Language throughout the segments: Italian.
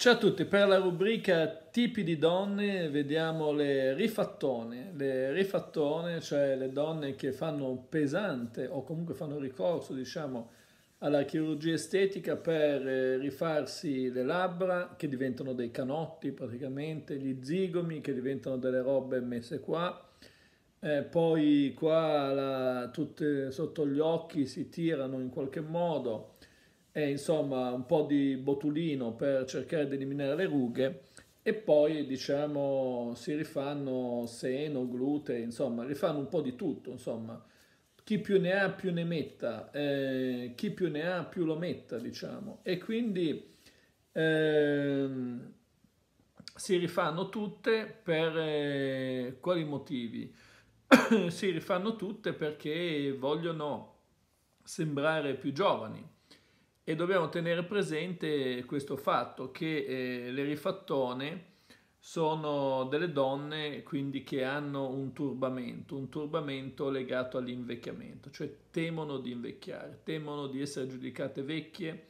Ciao a tutti, per la rubrica tipi di donne vediamo le rifattone, le rifattone cioè le donne che fanno pesante o comunque fanno ricorso diciamo alla chirurgia estetica per eh, rifarsi le labbra che diventano dei canotti praticamente, gli zigomi che diventano delle robe messe qua, eh, poi qua la, tutte sotto gli occhi si tirano in qualche modo, e insomma un po' di botulino per cercare di eliminare le rughe e poi diciamo si rifanno seno, glute, insomma rifanno un po' di tutto, insomma chi più ne ha più ne metta, eh, chi più ne ha più lo metta, diciamo. E quindi eh, si rifanno tutte per eh, quali motivi? si rifanno tutte perché vogliono sembrare più giovani e dobbiamo tenere presente questo fatto che eh, le rifattone sono delle donne quindi che hanno un turbamento, un turbamento legato all'invecchiamento, cioè temono di invecchiare, temono di essere giudicate vecchie,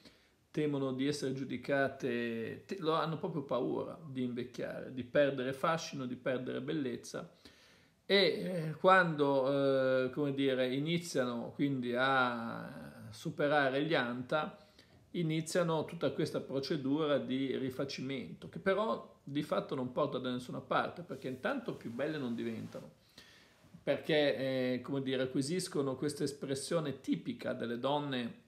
temono di essere giudicate, te, lo, hanno proprio paura di invecchiare, di perdere fascino, di perdere bellezza e eh, quando eh, come dire, iniziano quindi a superare gli anta, iniziano tutta questa procedura di rifacimento, che però di fatto non porta da nessuna parte, perché intanto più belle non diventano, perché eh, come dire, acquisiscono questa espressione tipica delle donne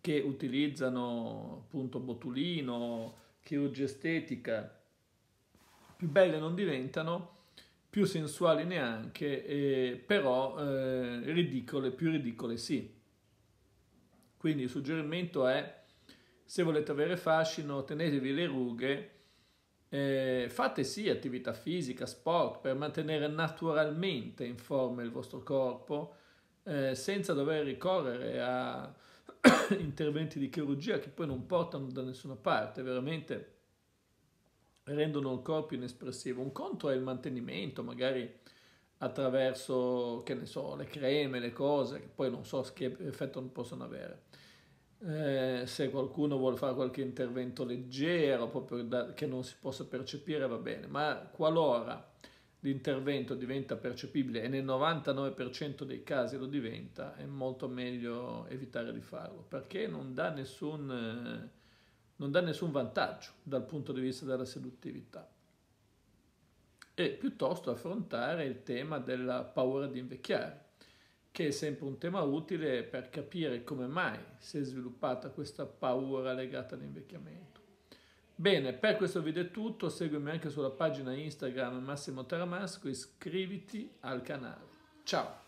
che utilizzano appunto botulino, chirurgia estetica, più belle non diventano, più sensuali neanche, eh, però eh, ridicole, più ridicole sì. Quindi il suggerimento è, se volete avere fascino, tenetevi le rughe, eh, fate sì attività fisica, sport, per mantenere naturalmente in forma il vostro corpo, eh, senza dover ricorrere a interventi di chirurgia che poi non portano da nessuna parte, veramente rendono il corpo inespressivo. Un conto è il mantenimento, magari attraverso, che ne so, le creme, le cose, che poi non so che effetto possono avere. Eh, se qualcuno vuole fare qualche intervento leggero, proprio da, che non si possa percepire, va bene, ma qualora l'intervento diventa percepibile e nel 99% dei casi lo diventa, è molto meglio evitare di farlo, perché non dà nessun, eh, non dà nessun vantaggio dal punto di vista della seduttività e piuttosto affrontare il tema della paura di invecchiare, che è sempre un tema utile per capire come mai si è sviluppata questa paura legata all'invecchiamento. Bene, per questo video è tutto, seguimi anche sulla pagina Instagram Massimo Taramasco, iscriviti al canale. Ciao!